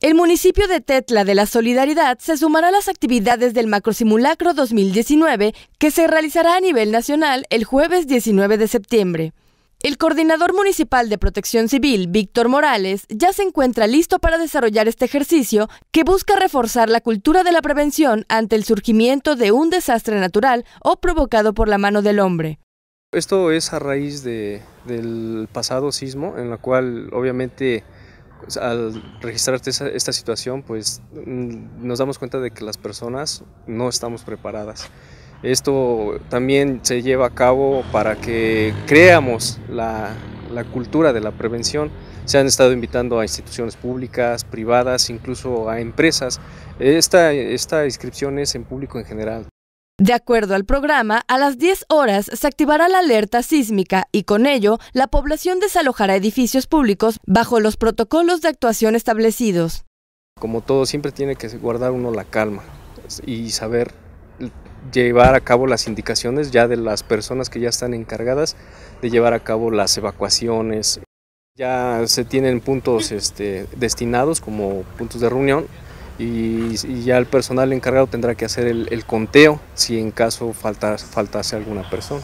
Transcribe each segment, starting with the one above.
El municipio de Tetla de la Solidaridad se sumará a las actividades del Macrosimulacro 2019 que se realizará a nivel nacional el jueves 19 de septiembre. El coordinador municipal de protección civil, Víctor Morales, ya se encuentra listo para desarrollar este ejercicio que busca reforzar la cultura de la prevención ante el surgimiento de un desastre natural o provocado por la mano del hombre. Esto es a raíz del pasado sismo, en la cual obviamente al registrarte esta situación, pues mm, nos damos cuenta de que las personas no estamos preparadas. Esto también se lleva a cabo para que creamos la, cultura de la prevención. Se han estado invitando a instituciones públicas, privadas, incluso a empresas. esta inscripción es en público en general, de acuerdo al programa, a las 10 horas se activará la alerta sísmica y con ello la población desalojará edificios públicos bajo los protocolos de actuación establecidos. Como todo, siempre tiene que guardar uno la calma y saber llevar a cabo las indicaciones ya de las personas que ya están encargadas de llevar a cabo las evacuaciones. Ya se tienen puntos este, destinados como puntos de reunión y, ya el personal encargado tendrá que hacer el, conteo si en caso faltase alguna persona.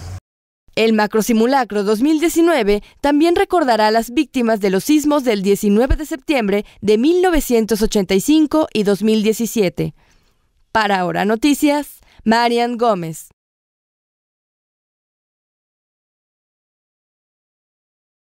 El macrosimulacro 2019 también recordará a las víctimas de los sismos del 19 de septiembre de 1985 y 2017. Para Ahora Noticias, Marian Gómez.